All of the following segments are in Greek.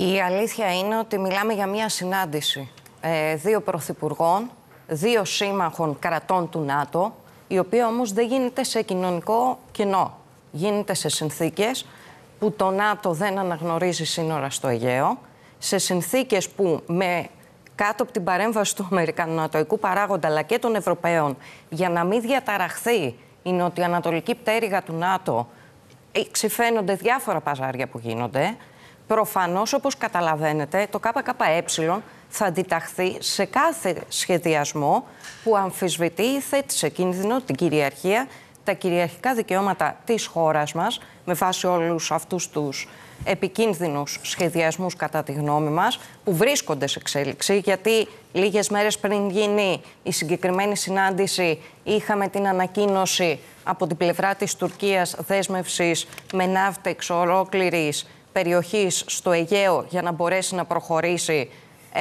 Η αλήθεια είναι ότι μιλάμε για μια συνάντηση ε, δύο πρωθυπουργών, δύο σύμμαχων κρατών του ΝΑΤΟ, η οποία όμως δεν γίνεται σε κοινωνικό κοινό. Γίνεται σε συνθήκες που το ΝΑΤΟ δεν αναγνωρίζει σύνορα στο Αιγαίο, σε συνθήκες που με κάτω από την παρέμβαση του Αμερικανονατοϊκού παράγοντα αλλά και των Ευρωπαίων για να μην διαταραχθεί η νοτιοανατολική πτέρυγα του ΝΑΤΟ, ε, ξυφαίνονται διάφορα παζάρια που γίνονται. Προφανώς, όπως καταλαβαίνετε, το ΚΚΕ θα αντιταχθεί σε κάθε σχεδιασμό που αμφισβητεί ή θέτει σε κίνδυνο την κυριαρχία, τα κυριαρχικά δικαιώματα της χώρας μας, με βάση όλους αυτούς τους επικίνδυνους σχεδιασμούς κατά τη γνώμη μας, που βρίσκονται σε εξέλιξη, γιατί λίγες μέρες πριν γίνει η συγκεκριμένη συνάντηση είχαμε την ανακοίνωση από την πλευρά της Τουρκίας δέσμευσης με ναύτεξ ολόκληρης περιοχής στο Αιγαίο για να μπορέσει να προχωρήσει ε,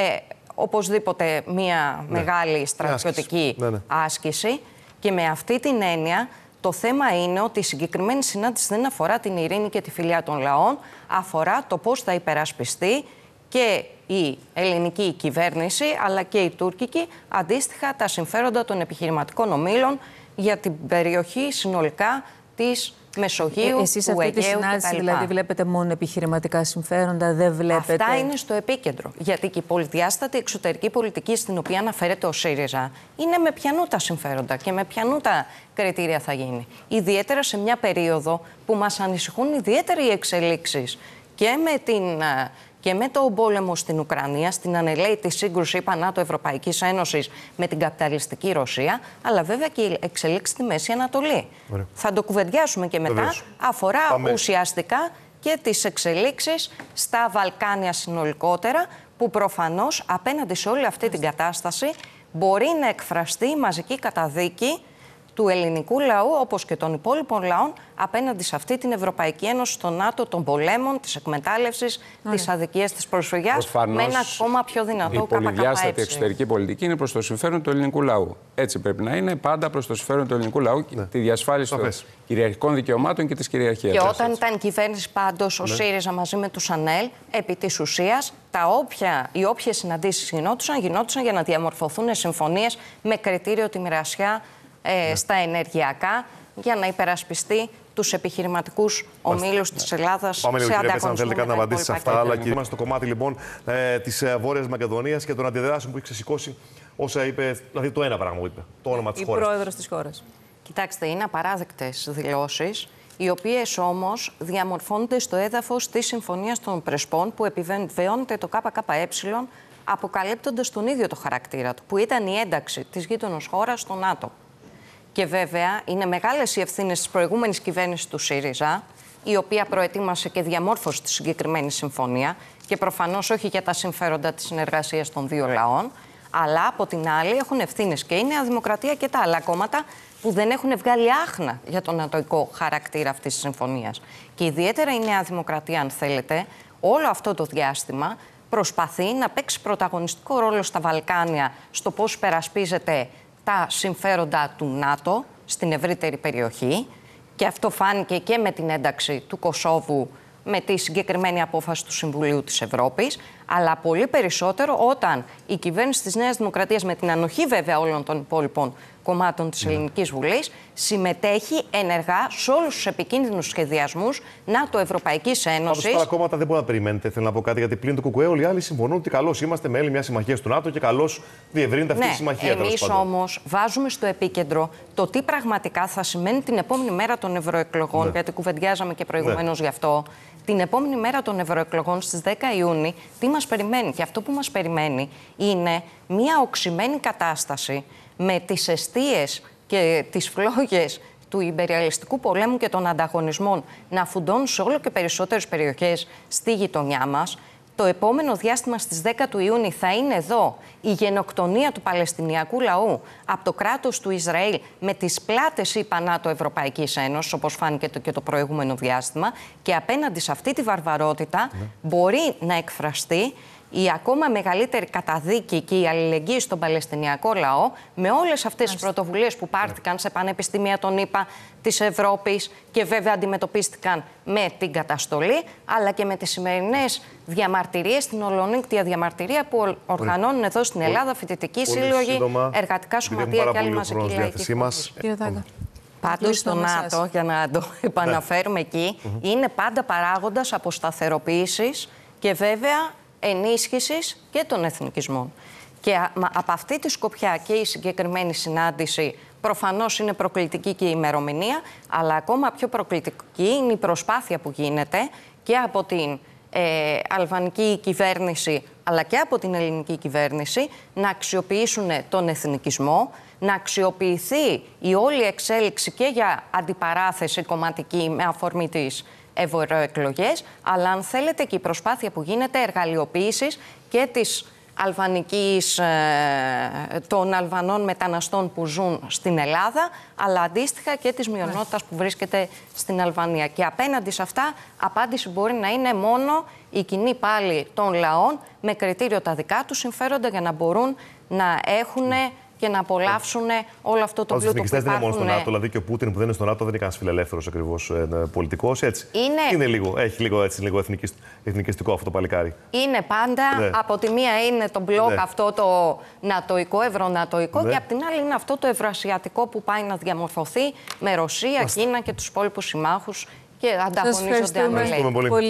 οπωσδήποτε μία ναι. μεγάλη στρατιωτική ναι, ναι. άσκηση. Και με αυτή την έννοια το θέμα είναι ότι η συγκεκριμένη συνάντηση δεν αφορά την ειρήνη και τη φιλία των λαών, αφορά το πώς θα υπερασπιστεί και η ελληνική κυβέρνηση αλλά και η τουρκική αντίστοιχα τα συμφέροντα των επιχειρηματικών ομίλων για την περιοχή συνολικά της Μεσογείου, ε, εσείς του αυτή Αιγαίου τη συνάντηση δηλαδή βλέπετε μόνο επιχειρηματικά συμφέροντα, δεν βλέπετε... Αυτά είναι στο επίκεντρο, γιατί και η πολυδιάστατη εξωτερική πολιτική στην οποία αναφέρεται ο ΣΥΡΙΖΑ είναι με πιανού τα συμφέροντα και με πιανού τα κριτήρια θα γίνει. Ιδιαίτερα σε μια περίοδο που μας ανησυχούν ιδιαίτερα οι εξελίξεις και με την και με τον πόλεμο στην Ουκρανία, στην ανελαίτη του Πανάτο-Ευρωπαϊκή Ένωσης με την καπιταλιστική Ρωσία, αλλά βέβαια και η εξελίξη στη Μέση Ανατολή. Θα το κουβεντιάσουμε και μετά. Αφορά Πάμε. ουσιαστικά και τις εξελίξεις στα Βαλκάνια συνολικότερα, που προφανώς απέναντι σε όλη αυτή την κατάσταση μπορεί να εκφραστεί μαζική καταδίκη του ελληνικού λαού, όπως και των υπόλοιπων λαών, απέναντι σε αυτή την Ευρωπαϊκή Ένωση, στον ΝΑΤΟ, των πολέμων, της εκμετάλλευσης, τη της αδικίας, της προσφυγιάς, με ένα ακόμα πιο δυνατό ΚΚΕ. Η πολυδιάστατη εξωτερική πολιτική είναι προς το συμφέρον του ελληνικού λαού. Έτσι πρέπει να είναι, πάντα προς το συμφέρον του ελληνικού λαού, ναι. τη διασφάλιση των κυριαρχικών δικαιωμάτων και της κυριαρχίας. Και όταν ήταν κυβέρνηση πάντως, ο ναι. ΣΥΡΙΖΑ μαζί με τους ΑΝΕΛ, επί της ουσίας, τα όποια, οι όποιες συναντήσεις γινόντουσαν, γινόντουσαν για να διαμορφωθούν συμφωνίες με κριτήριο τη μοιρασιά ε, ναι. στα ενεργειακά για να υπερασπιστεί τους επιχειρηματικούς ομίλους της ναι. Ελλάδας. Πάμε λίγο, κύριε Πέτσα, αν θέλετε κάτι να απαντήσεις σε αυτά. Αλλά είμαστε στο κομμάτι λοιπόν ε, της ε, Βόρειας Μακεδονίας και των αντιδράσεων που έχει ξεσηκώσει όσα είπε. Δηλαδή το ένα πράγμα που είπε. Το όνομα της χώρα. Η πρόεδρος της χώρας. Κοιτάξτε, είναι απαράδεκτες δηλώσεις, οι οποίες όμως διαμορφώνονται στο έδαφος της Συμφωνίας των Πρεσπών που επιβεβαιώνεται το ΚΚΕ αποκαλύπτοντας τον ίδιο το χαρακτήρα του, που ήταν η ένταξη της γείτονος χώρας στο ΝΑΤΟ. Και βέβαια είναι μεγάλες οι ευθύνες της προηγούμενης κυβέρνησης του ΣΥΡΙΖΑ, η οποία προετοίμασε και διαμόρφωσε τη συγκεκριμένη συμφωνία. Και προφανώς όχι για τα συμφέροντα της συνεργασίας των δύο λαών. Αλλά από την άλλη έχουν ευθύνες και η Νέα Δημοκρατία και τα άλλα κόμματα που δεν έχουν βγάλει άχνα για τον ατοικό χαρακτήρα αυτής της συμφωνίας. Και ιδιαίτερα η Νέα Δημοκρατία, αν θέλετε, όλο αυτό το διάστημα προσπαθεί να παίξει πρωταγωνιστικό ρόλο στα Βαλκάνια στο πώς περασπίζεται τα συμφέροντα του ΝΑΤΟ στην ευρύτερη περιοχή και αυτό φάνηκε και με την ένταξη του Κωσόβου με τη συγκεκριμένη απόφαση του Συμβουλίου της Ευρώπης αλλά πολύ περισσότερο όταν η κυβέρνηση της Νέας Δημοκρατίας, με την ανοχή βέβαια όλων των υπόλοιπων κομμάτων της ναι. Ελληνικής Βουλής, συμμετέχει ενεργά σε όλους τους επικίνδυνους σχεδιασμούς ΝΑΤΟ-Ευρωπαϊκής Ένωσης. Πάντως τα κόμματα δεν μπορεί να περιμένετε, θέλω να πω κάτι, γιατί πλην του ΚΚΕ όλοι οι άλλοι συμφωνούν ότι καλώς είμαστε μέλη μιας συμμαχίας του ΝΑΤΟ και καλώς διευρύνεται αυτή ναι, η συμμαχία. Εμείς όμως βάζουμε στο επίκεντρο το τι πραγματικά θα σημαίνει την επόμενη μέρα των ευρωεκλογών, ναι. γιατί κουβεντιάζαμε και προηγουμένω ναι. γι' αυτό την επόμενη μέρα των ευρωεκλογών στις 10 Ιούνιου, τι μας περιμένει. Και αυτό που μας περιμένει είναι μια οξυμένη κατάσταση με τις αιστείες και τις φλόγες του υπεριαλιστικού πολέμου και των ανταγωνισμών να φουντώνουν σε όλο και περισσότερες περιοχές στη γειτονιά μας, το επόμενο διάστημα στις 10 του Ιούνιου θα είναι εδώ η γενοκτονία του Παλαιστινιακού λαού από το κράτος του Ισραήλ με τις πλάτες ή πανάτο Ευρωπαϊκής Ένωσης, όπως φάνηκε το, και το προηγούμενο διάστημα, και απέναντι σε αυτή τη βαρβαρότητα ναι. μπορεί να εκφραστεί η ακόμα μεγαλύτερη καταδίκη και η αλληλεγγύη στον Παλαιστινιακό λαό με όλες αυτές τις πρωτοβουλίες που πάρθηκαν ναι. σε πανεπιστήμια των ΗΠΑ της Ευρώπης και βέβαια αντιμετωπίστηκαν με την καταστολή, αλλά και με τις σημερινές διαμαρτυρίες, την ολονύκτια διαμαρτυρία που οργανώνουν εδώ στην Ελλάδα φοιτητικοί σύλλογοι, εργατικά σωματεία και άλλοι μαζοκυριακοί. Πάντω το ΝΑΤΟ, για να το ναι. επαναφέρουμε εκεί, είναι πάντα παράγοντας αποσταθεροποίησης και βέβαια ενίσχυσης και των εθνικισμών. Και από αυτή τη σκοπιά και η συγκεκριμένη συνάντηση προφανώς είναι προκλητική και η ημερομηνία, αλλά ακόμα πιο προκλητική είναι η προσπάθεια που γίνεται και από την ε, αλβανική κυβέρνηση αλλά και από την ελληνική κυβέρνηση να αξιοποιήσουν τον εθνικισμό, να αξιοποιηθεί η όλη εξέλιξη και για αντιπαράθεση κομματική με αφορμή της ευρωεκλογές, αλλά αν θέλετε και η προσπάθεια που γίνεται εργαλειοποίησης και της αλβανικής, ε, των Αλβανών μεταναστών που ζουν στην Ελλάδα, αλλά αντίστοιχα και της μειονότητας που βρίσκεται στην Αλβανία. Και απέναντι σε αυτά, απάντηση μπορεί να είναι μόνο η κοινή πάλι των λαών, με κριτήριο τα δικά τους συμφέροντα για να μπορούν να έχουν και να απολαύσουν όλο αυτό το πλούτο που υπάρχουν. δεν είναι μόνο στο ΝΑΤΟ, ναι. δηλαδή και ο Πούτιν που δεν είναι στο ΝΑΤΟ δεν είναι κανένας φιλελεύθερος ακριβώς ε, ε, πολιτικός. Είναι... είναι λίγο, έχει λίγο, έτσι, λίγο εθνικιστικό αυτό το παλικάρι. Είναι πάντα. Ναι. Από τη μία είναι το μπλοκ ναι. αυτό το νατοϊκό, ευρωνατοϊκό ναι. και από την άλλη είναι αυτό το ευρωασιατικό που πάει να διαμορφωθεί με Ρωσία, Κίνα και τους υπόλοιπους συμμάχους και ανταγωνίζονται αν